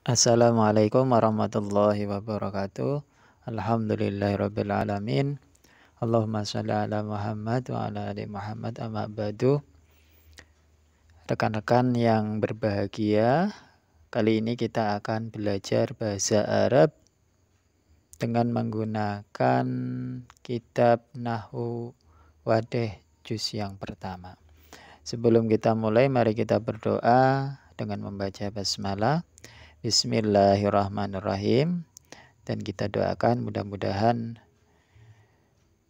Assalamualaikum warahmatullahi wabarakatuh. Alhamdulillahirrabbilalamin. Allahumma salli ala Muhammad wa ala ali Muhammad amma badu. Rekan-rekan yang berbahagia, kali ini kita akan belajar bahasa Arab dengan menggunakan kitab Nahu Wadeh Juz yang pertama. Sebelum kita mulai, mari kita berdoa dengan membaca basmalah. Bismillahirrahmanirrahim dan kita doakan mudah-mudahan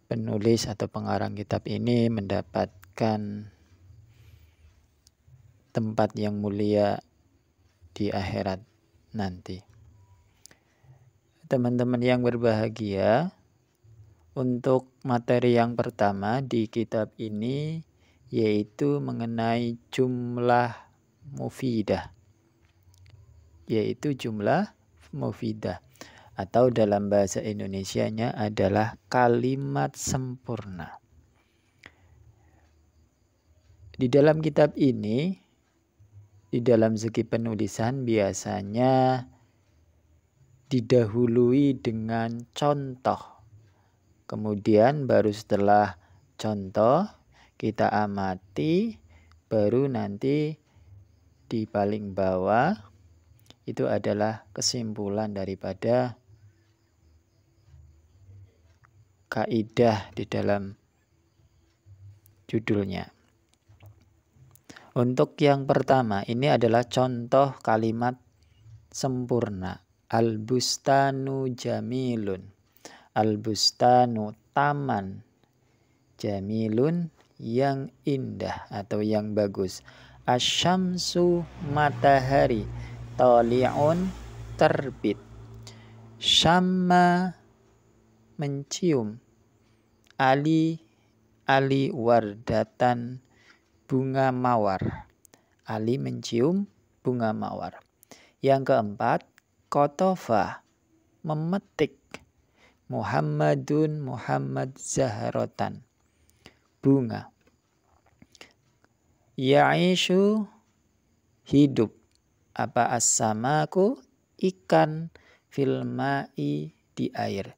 penulis atau pengarang kitab ini mendapatkan tempat yang mulia di akhirat nanti. Teman-teman yang berbahagia, untuk materi yang pertama di kitab ini yaitu mengenai jumlah mufidah yaitu jumlah mufidah atau dalam bahasa Indonesianya adalah kalimat sempurna. Di dalam kitab ini, di dalam segi penulisan biasanya didahului dengan contoh. Kemudian baru setelah contoh kita amati, baru nanti di paling bawah itu adalah kesimpulan daripada kaidah di dalam judulnya. Untuk yang pertama, ini adalah contoh kalimat sempurna. Al-bustanu jamilun. Al-bustanu taman. Jamilun yang indah atau yang bagus. Asyamsu matahari toliun terbit syamma mencium ali ali wardatan bunga mawar ali mencium bunga mawar yang keempat kotofa memetik Muhammadun Muhammad Zahrotan bunga Ya'ishu hidup apa asamaku ikan filmai di air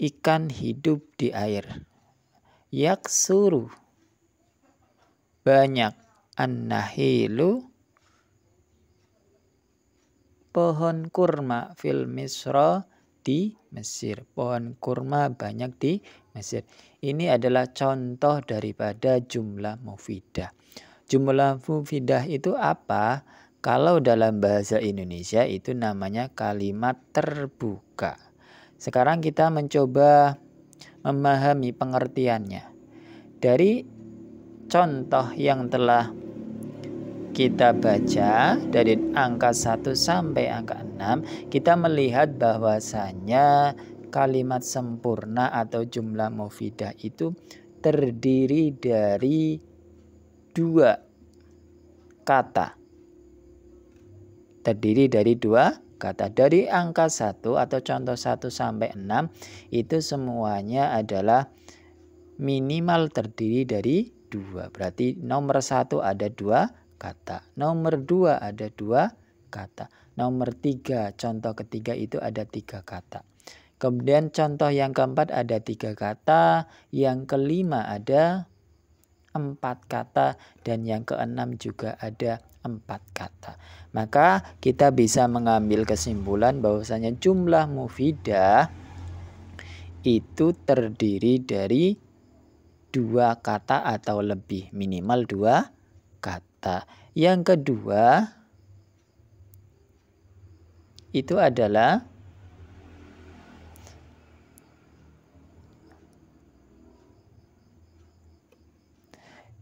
ikan hidup di air yak suruh banyak annahilu pohon kurma fil misra di Mesir. Pohon kurma banyak di Mesir. Ini adalah contoh daripada jumlah mufidah. Jumlah mufidah itu apa? Kalau dalam bahasa Indonesia itu namanya kalimat terbuka. Sekarang kita mencoba memahami pengertiannya. Dari contoh yang telah kita baca dari angka 1 sampai angka 6, kita melihat bahwasanya kalimat sempurna atau jumlah mufidah itu terdiri dari dua kata terdiri dari dua kata. Dari angka 1 atau contoh 1 sampai 6 itu semuanya adalah minimal terdiri dari dua. Berarti nomor satu ada dua kata. Nomor dua ada dua kata. Nomor tiga contoh ketiga itu ada tiga kata. Kemudian contoh yang keempat ada tiga kata, yang kelima ada empat kata dan yang keenam juga ada empat kata. Maka kita bisa mengambil kesimpulan bahwasanya jumlah mufidah itu terdiri dari dua kata atau lebih, minimal dua kata. Yang kedua itu adalah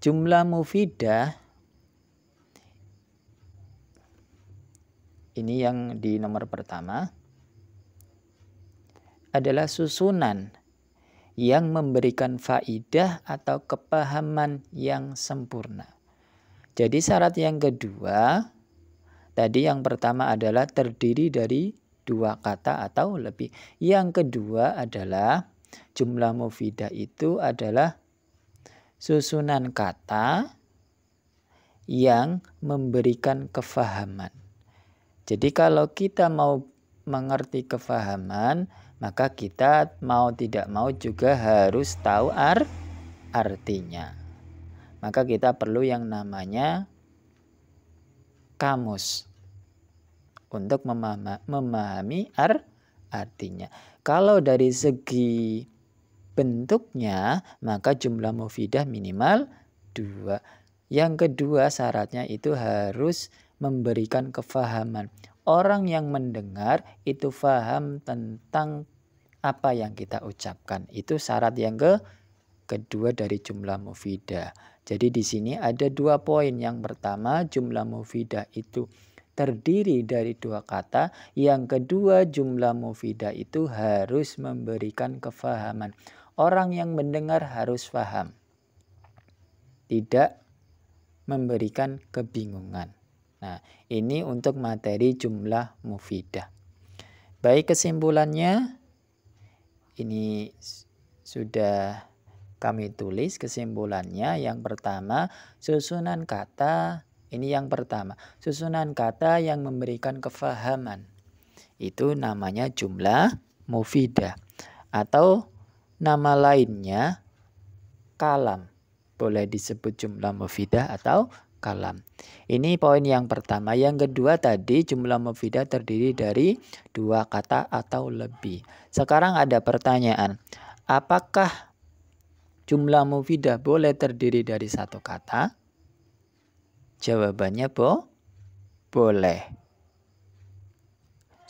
Jumlah mufidah ini yang di nomor pertama adalah susunan yang memberikan faidah atau kepahaman yang sempurna. Jadi syarat yang kedua tadi yang pertama adalah terdiri dari dua kata atau lebih. Yang kedua adalah jumlah mufidah itu adalah susunan kata yang memberikan kefahaman. Jadi kalau kita mau mengerti kefahaman, maka kita mau tidak mau juga harus tahu ar artinya. Maka kita perlu yang namanya kamus untuk memahami ar artinya. Kalau dari segi bentuknya, maka jumlah mufidah minimal dua. Yang kedua syaratnya itu harus memberikan kefahaman. Orang yang mendengar itu faham tentang apa yang kita ucapkan. Itu syarat yang ke kedua dari jumlah mufidah. Jadi di sini ada dua poin. Yang pertama jumlah mufidah itu terdiri dari dua kata. Yang kedua jumlah mufidah itu harus memberikan kefahaman orang yang mendengar harus paham, tidak memberikan kebingungan. Nah, ini untuk materi jumlah mufidah. Baik kesimpulannya, ini sudah kami tulis kesimpulannya. Yang pertama, susunan kata. Ini yang pertama, susunan kata yang memberikan kefahaman. Itu namanya jumlah mufidah atau Nama lainnya kalam. Boleh disebut jumlah mufidah atau kalam. Ini poin yang pertama. Yang kedua tadi jumlah mufidah terdiri dari dua kata atau lebih. Sekarang ada pertanyaan. Apakah jumlah mufidah boleh terdiri dari satu kata? Jawabannya bo, boleh.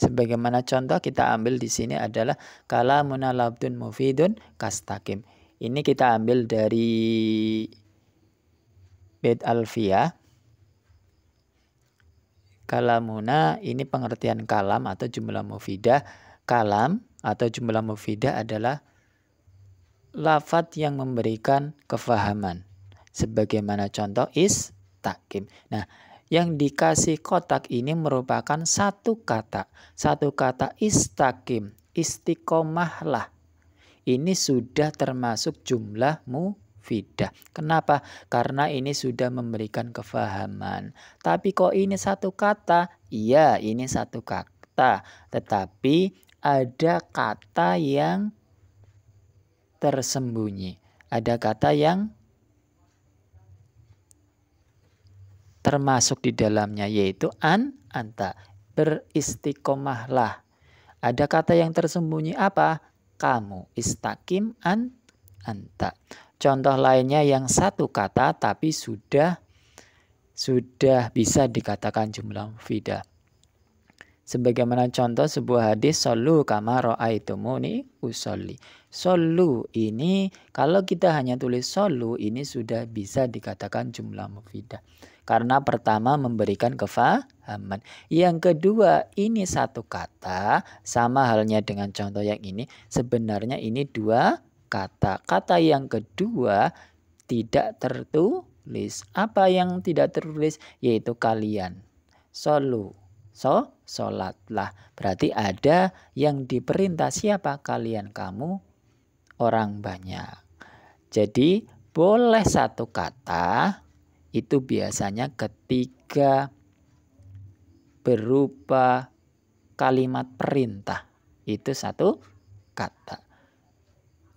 Sebagaimana contoh kita ambil di sini adalah kalamuna labdun mufidun kastakim. Ini kita ambil dari bed alfia Kalamuna ini pengertian kalam atau jumlah mufidah. Kalam atau jumlah mufidah adalah lafat yang memberikan kefahaman. Sebagaimana contoh is takim. Nah, yang dikasih kotak ini merupakan satu kata. Satu kata istakim, istiqomahlah. Ini sudah termasuk jumlah mufidah. Kenapa? Karena ini sudah memberikan kefahaman. Tapi kok ini satu kata? Iya, ini satu kata. Tetapi ada kata yang tersembunyi. Ada kata yang termasuk di dalamnya yaitu an anta beristiqomahlah ada kata yang tersembunyi apa kamu istakim an anta contoh lainnya yang satu kata tapi sudah sudah bisa dikatakan jumlah fida sebagaimana contoh sebuah hadis solu kama aitumuni usolli solu ini kalau kita hanya tulis solu ini sudah bisa dikatakan jumlah mufidah karena pertama memberikan kefahaman. Yang kedua, ini satu kata sama halnya dengan contoh yang ini. Sebenarnya ini dua kata. Kata yang kedua tidak tertulis. Apa yang tidak tertulis yaitu kalian. Solu. So, solatlah. Berarti ada yang diperintah siapa? Kalian kamu orang banyak. Jadi boleh satu kata itu biasanya ketiga berupa kalimat perintah. Itu satu kata.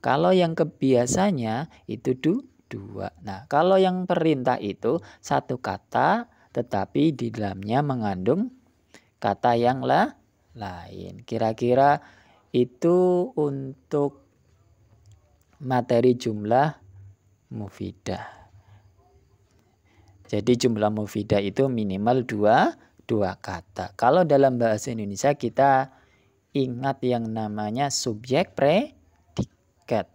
Kalau yang kebiasanya itu du, dua. Nah, kalau yang perintah itu satu kata tetapi di dalamnya mengandung kata yang la, lain. Kira-kira itu untuk materi jumlah mufidah. Jadi jumlah mufidah itu minimal dua, dua kata. Kalau dalam bahasa Indonesia kita ingat yang namanya subjek predikat.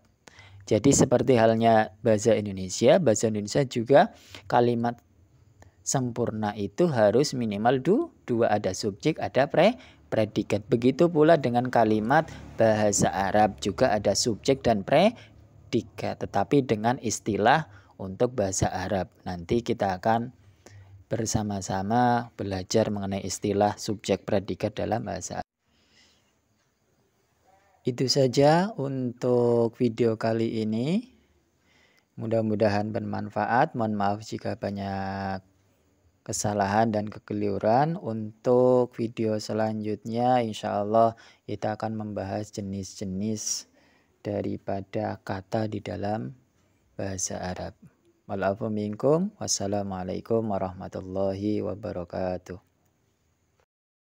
Jadi seperti halnya bahasa Indonesia, bahasa Indonesia juga kalimat sempurna itu harus minimal du, dua ada subjek, ada pre, predikat. Begitu pula dengan kalimat bahasa Arab juga ada subjek dan predikat, tetapi dengan istilah untuk bahasa Arab. Nanti kita akan bersama-sama belajar mengenai istilah subjek predikat dalam bahasa Arab. Itu saja untuk video kali ini. Mudah-mudahan bermanfaat. Mohon maaf jika banyak kesalahan dan kekeliruan. Untuk video selanjutnya, insya Allah kita akan membahas jenis-jenis daripada kata di dalam bahasa Arab. Wal minkum. Wassalamualaikum warahmatullahi wabarakatuh.